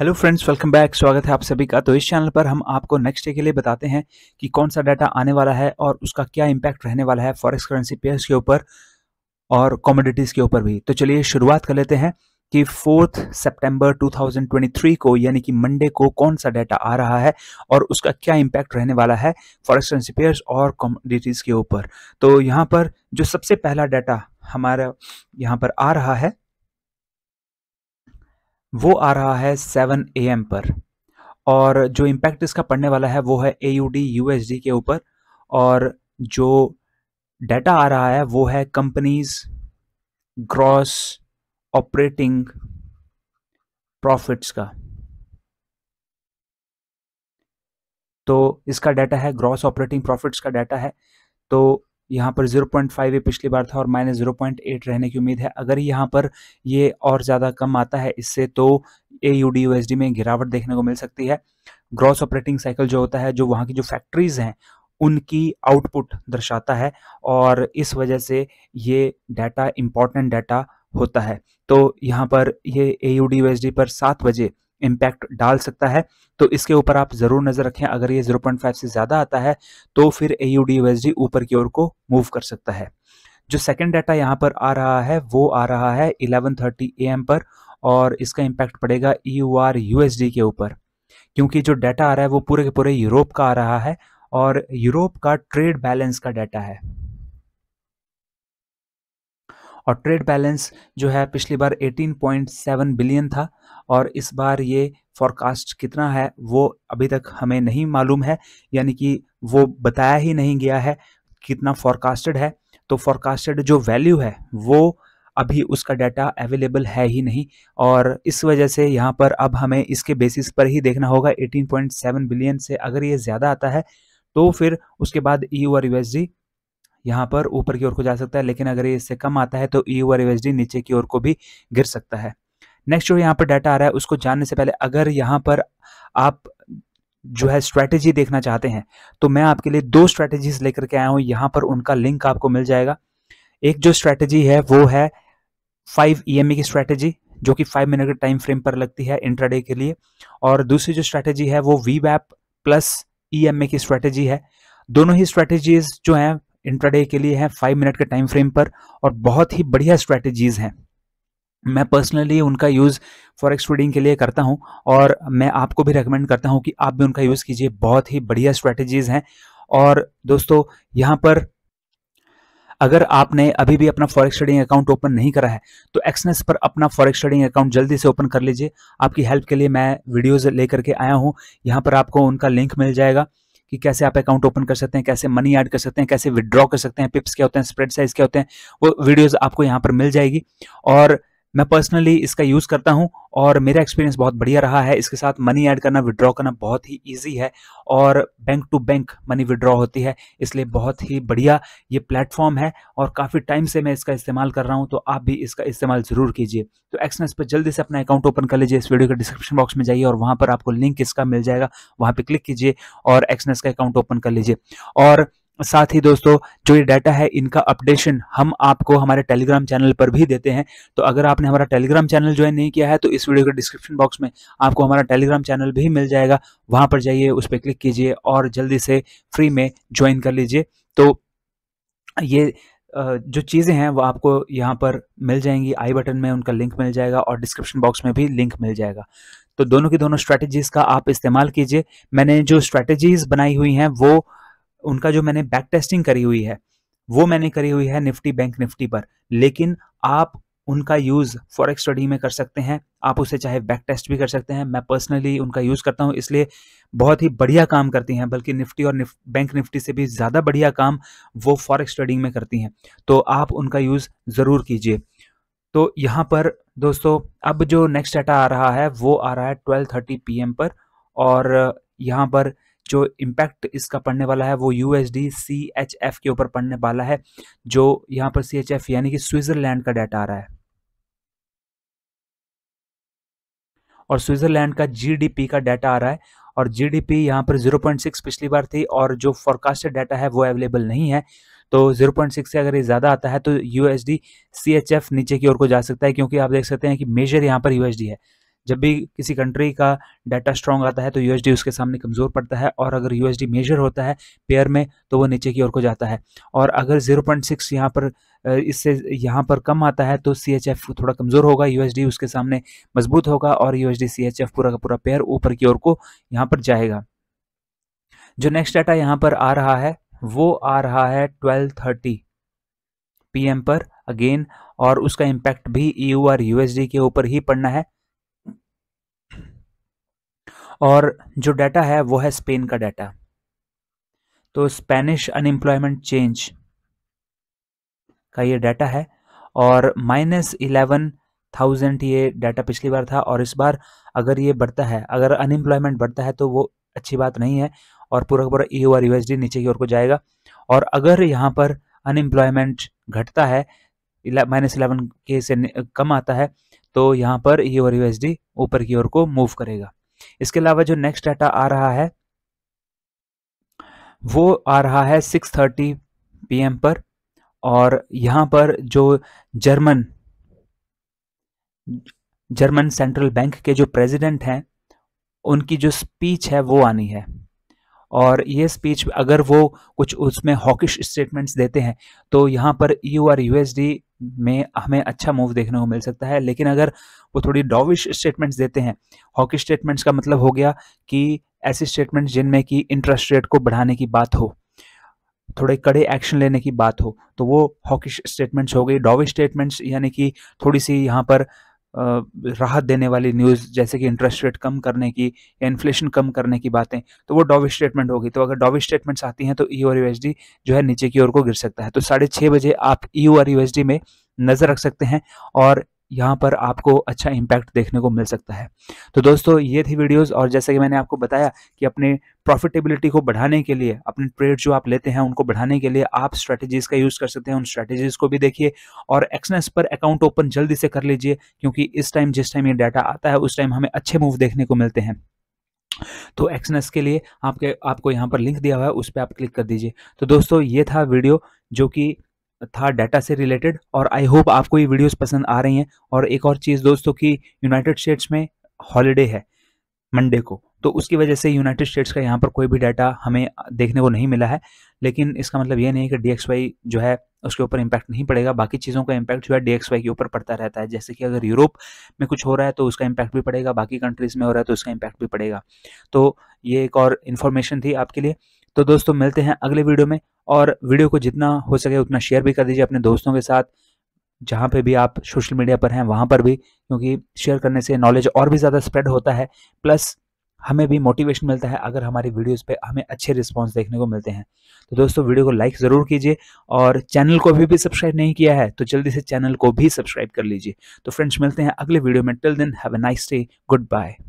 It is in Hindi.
हेलो फ्रेंड्स वेलकम बैक स्वागत है आप सभी का तो इस चैनल पर हम आपको नेक्स्ट डे के लिए बताते हैं कि कौन सा डाटा आने वाला है और उसका क्या इम्पैक्ट रहने वाला है फॉरेक्स करेंसी पेयर्स के ऊपर और कॉमोडिटीज़ के ऊपर भी तो चलिए शुरुआत कर लेते हैं कि फोर्थ सितंबर 2023 को यानी कि मंडे को कौन सा डाटा आ रहा है और उसका क्या इम्पैक्ट रहने वाला है फॉरेस्ट करेंसी पेयर्स और कॉमोडिटीज़ के ऊपर तो यहाँ पर जो सबसे पहला डाटा हमारा यहाँ पर आ रहा है वो आ रहा है सेवन ए एम पर और जो इम्पैक्ट इसका पड़ने वाला है वो है A U D U S D के ऊपर और जो डाटा आ रहा है वो है कंपनीज ग्रॉस ऑपरेटिंग प्रॉफिट्स का तो इसका डाटा है ग्रॉस ऑपरेटिंग प्रॉफिट्स का डाटा है तो यहाँ पर 0.5 ये पिछली बार था और माइनस जीरो रहने की उम्मीद है अगर यहाँ पर ये और ज़्यादा कम आता है इससे तो ए यू डी यू में गिरावट देखने को मिल सकती है ग्रॉस ऑपरेटिंग साइकिल जो होता है जो वहाँ की जो फैक्ट्रीज़ हैं उनकी आउटपुट दर्शाता है और इस वजह से ये डाटा इम्पॉर्टेंट डाटा होता है तो यहाँ पर ये ए यू डी पर सात बजे इम्पैक्ट डाल सकता है तो इसके ऊपर आप ज़रूर नज़र रखें अगर ये 0.5 से ज़्यादा आता है तो फिर ए यू ऊपर की ओर को मूव कर सकता है जो सेकेंड डाटा यहाँ पर आ रहा है वो आ रहा है 11:30 थर्टी पर और इसका इम्पैक्ट पड़ेगा ई यू आर के ऊपर क्योंकि जो डाटा आ रहा है वो पूरे के पूरे यूरोप का आ रहा है और यूरोप का ट्रेड बैलेंस का डाटा है और ट्रेड बैलेंस जो है पिछली बार 18.7 बिलियन था और इस बार ये फॉरकास्ट कितना है वो अभी तक हमें नहीं मालूम है यानी कि वो बताया ही नहीं गया है कितना फॉरकास्टेड है तो फॉरकास्टेड जो वैल्यू है वो अभी उसका डाटा अवेलेबल है ही नहीं और इस वजह से यहाँ पर अब हमें इसके बेसिस पर ही देखना होगा 18.7 बिलियन से अगर ये ज़्यादा आता है तो फिर उसके बाद ई और यूएसडी यहाँ पर ऊपर की ओर को जा सकता है लेकिन अगर ये इससे कम आता है तो ई और यूएसडी नीचे की ओर को भी गिर सकता है नेक्स्ट जो यहाँ पर डाटा आ रहा है उसको जानने से पहले अगर यहाँ पर आप जो है स्ट्रैटेजी देखना चाहते हैं तो मैं आपके लिए दो स्ट्रैटेजीज लेकर के आया हूँ यहाँ पर उनका लिंक आपको मिल जाएगा एक जो स्ट्रैटेजी है वो है फाइव ई e e की स्ट्रैटेजी जो कि फाइव मिनट के टाइम फ्रेम पर लगती है इंट्राडे के लिए और दूसरी जो स्ट्रैटेजी है वो वी प्लस ई की स्ट्रैटेजी है दोनों ही स्ट्रैटेजीज जो हैं इंट्राडे के लिए हैं फाइव मिनट के टाइम फ्रेम पर और बहुत ही बढ़िया स्ट्रैटेजीज़ हैं मैं पर्सनली उनका यूज़ फॉरेक्स ट्रेडिंग के लिए करता हूं और मैं आपको भी रेकमेंड करता हूं कि आप भी उनका यूज़ कीजिए बहुत ही बढ़िया स्ट्रैटेजीज़ हैं और दोस्तों यहां पर अगर आपने अभी भी अपना फॉरेक्स ट्रेडिंग अकाउंट ओपन नहीं करा है तो एक्सनेस पर अपना फॉरेक्स ट्रेडिंग अकाउंट जल्दी से ओपन कर लीजिए आपकी हेल्प के लिए मैं वीडियोज़ लेकर के आया हूँ यहाँ पर आपको उनका लिंक मिल जाएगा कि कैसे आप अकाउंट ओपन कर सकते हैं कैसे मनी ऐड कर सकते हैं कैसे विड्रॉ कर सकते हैं पिप्स क्या होते हैं स्प्रेड साइज क्या होते हैं वो वीडियोज आपको यहाँ पर मिल जाएगी और मैं पर्सनली इसका यूज़ करता हूँ और मेरा एक्सपीरियंस बहुत बढ़िया रहा है इसके साथ मनी ऐड करना विड्रॉ करना बहुत ही ईजी है और bank to bank money withdraw होती है इसलिए बहुत ही बढ़िया ये प्लेटफॉर्म है और काफ़ी टाइम से मैं इसका इस्तेमाल कर रहा हूँ तो आप भी इसका इस्तेमाल ज़रूर कीजिए तो एक्सनेस पर जल्दी से अपना अकाउंट ओपन कर लीजिए इस वीडियो के डिस्क्रिप्शन बॉक्स में जाइए और वहाँ पर आपको लिंक इसका मिल जाएगा वहाँ पर क्लिक कीजिए और एक्सनेस का अकाउंट ओपन कर लीजिए और साथ ही दोस्तों जो ये डाटा है इनका अपडेशन हम आपको हमारे टेलीग्राम चैनल पर भी देते हैं तो अगर आपने हमारा टेलीग्राम चैनल ज्वाइन नहीं किया है तो इस वीडियो के डिस्क्रिप्शन बॉक्स में आपको हमारा टेलीग्राम चैनल भी मिल जाएगा वहां पर जाइए उस पर क्लिक कीजिए और जल्दी से फ्री में ज्वाइन कर लीजिए तो ये जो चीज़ें हैं वो आपको यहाँ पर मिल जाएंगी आई बटन में उनका लिंक मिल जाएगा और डिस्क्रिप्शन बॉक्स में भी लिंक मिल जाएगा तो दोनों की दोनों स्ट्रैटेजीज़ का आप इस्तेमाल कीजिए मैंने जो स्ट्रैटेजीज़ बनाई हुई हैं वो उनका जो मैंने बैक टेस्टिंग करी हुई है वो मैंने करी हुई है निफ्टी बैंक निफ्टी पर लेकिन आप उनका यूज़ फॉरेक्स स्टडी में कर सकते हैं आप उसे चाहे बैक टेस्ट भी कर सकते हैं मैं पर्सनली उनका यूज़ करता हूं इसलिए बहुत ही बढ़िया काम करती हैं बल्कि निफ्टी और निफ, बैंक निफ्टी से भी ज़्यादा बढ़िया काम वो फॉरेक्स स्टडी में करती हैं तो आप उनका यूज़ ज़रूर कीजिए तो यहाँ पर दोस्तों अब जो नेक्स्ट डाटा आ रहा है वो आ रहा है ट्वेल्व थर्टी पर और यहाँ पर जो इम्पैक्ट इसका पड़ने वाला है वो U S D C H F के ऊपर पड़ने वाला है जो यहाँ पर सी एच एफ यानी कि स्विट्ज़रलैंड का डाटा आ रहा है और स्विट्ज़रलैंड का जीडीपी का डाटा आ रहा है और जीडीपी यहाँ पर 0.6 पिछली बार थी और जो फॉरकास्टेड डाटा है वो अवेलेबल नहीं है तो 0.6 से अगर ये ज़्यादा आता है तो यूएसडी एफ नीचे की ओर को जा सकता है क्योंकि आप देख सकते हैं कि मेजर यहाँ पर यूएसडी है जब भी किसी कंट्री का डाटा स्ट्रॉन्ग आता है तो यूएसडी उसके सामने कमज़ोर पड़ता है और अगर यूएसडी मेजर होता है पेयर में तो वो नीचे की ओर को जाता है और अगर 0.6 पॉइंट सिक्स यहाँ पर इससे यहाँ पर कम आता है तो सी एच एफ थोड़ा कमज़ोर होगा यूएसडी उसके सामने मजबूत होगा और यूएसडी सी एच एफ पूरा का पूरा पेयर ऊपर की ओर को यहाँ पर जाएगा जो नेक्स्ट डाटा यहाँ पर आ रहा है वो आ रहा है ट्वेल्व थर्टी पर अगेन और उसका इम्पैक्ट भी ई और यूएसडी के ऊपर ही पड़ना है और जो डाटा है वो है स्पेन का डाटा तो स्पेनिश अनएम्प्लॉयमेंट चेंज का ये डाटा है और माइनस इलेवन थाउजेंड ये डाटा पिछली बार था और इस बार अगर ये बढ़ता है अगर अनएम्प्लॉयमेंट बढ़ता है तो वो अच्छी बात नहीं है और पूरा पूरा ई ओ आर यू नीचे की ओर को जाएगा और अगर यहाँ पर अनएम्प्लॉयमेंट घटता है माइनस इलेवन के से कम आता है तो यहाँ पर ई ओ आर यू ऊपर की ओर को मूव करेगा इसके अलावा जो नेक्स्ट डाटा आ रहा है वो आ रहा है 6:30 पीएम पर और यहाँ पर जो जर्मन जर्मन सेंट्रल बैंक के जो प्रेसिडेंट हैं उनकी जो स्पीच है वो आनी है और ये स्पीच अगर वो कुछ उसमें हॉकिश स्टेटमेंट्स देते हैं तो यहाँ पर यू आर यूएसडी में हमें अच्छा मूव देखने को मिल सकता है लेकिन अगर वो थोड़ी डॉविश स्टेटमेंट्स देते हैं हॉकी स्टेटमेंट्स का मतलब हो गया कि ऐसे स्टेटमेंट्स जिनमें कि इंटरेस्ट रेट को बढ़ाने की बात हो थोड़े कड़े एक्शन लेने की बात हो तो वो हॉकी स्टेटमेंट्स हो गई डॉविश स्टेटमेंट्स यानी कि थोड़ी सी यहाँ पर राहत देने वाली न्यूज़ जैसे कि इंटरेस्ट रेट कम करने की या इन्फ्लेशन कम करने की बातें तो वो डॉविश स्टेटमेंट होगी तो अगर डॉविश स्टेटमेंट्स आती हैं तो ई और यूएसडी जो है नीचे की ओर को गिर सकता है तो साढ़े छः बजे आप ई और यूएसडी में नज़र रख सकते हैं और यहाँ पर आपको अच्छा इम्पैक्ट देखने को मिल सकता है तो दोस्तों ये थी वीडियोस और जैसे कि मैंने आपको बताया कि अपने प्रॉफिटेबिलिटी को बढ़ाने के लिए अपने ट्रेड जो आप लेते हैं उनको बढ़ाने के लिए आप स्ट्रैटेजीज़ का यूज़ कर सकते हैं उन स्ट्रैटेजीज़ को भी देखिए और एक्सनेस पर अकाउंट ओपन जल्दी से कर लीजिए क्योंकि इस टाइम जिस टाइम ये डाटा आता है उस टाइम हमें अच्छे मूव देखने को मिलते हैं तो एक्सनेस के लिए आपके आपको यहाँ पर लिंक दिया हुआ है उस पर आप क्लिक कर दीजिए तो दोस्तों ये था वीडियो जो कि था डाटा से रिलेटेड और आई होप आपको ये वीडियोस पसंद आ रही हैं और एक और चीज़ दोस्तों कि यूनाइटेड स्टेट्स में हॉलीडे है मंडे को तो उसकी वजह से यूनाइटेड स्टेट्स का यहाँ पर कोई भी डाटा हमें देखने को नहीं मिला है लेकिन इसका मतलब ये नहीं कि डी जो है उसके ऊपर इम्पैक्ट नहीं पड़ेगा बाकी चीज़ों का इम्पैक्ट जो है डी के ऊपर पड़ता रहता है जैसे कि अगर यूरोप में कुछ हो रहा है तो उसका इम्पैक्ट भी पड़ेगा बाकी कंट्रीज़ में हो रहा है तो उसका इम्पैक्ट भी पड़ेगा तो ये एक और इन्फॉर्मेशन थी आपके लिए तो दोस्तों मिलते हैं अगले वीडियो में और वीडियो को जितना हो सके उतना शेयर भी कर दीजिए अपने दोस्तों के साथ जहाँ पे भी आप सोशल मीडिया पर हैं वहाँ पर भी क्योंकि शेयर करने से नॉलेज और भी ज़्यादा स्प्रेड होता है प्लस हमें भी मोटिवेशन मिलता है अगर हमारी वीडियोस पे हमें अच्छे रिस्पांस देखने को मिलते हैं तो दोस्तों वीडियो को लाइक ज़रूर कीजिए और चैनल को अभी भी सब्सक्राइब नहीं किया है तो जल्दी से चैनल को भी सब्सक्राइब कर लीजिए तो फ्रेंड्स मिलते हैं अगले वीडियो में till then have a nice day good bye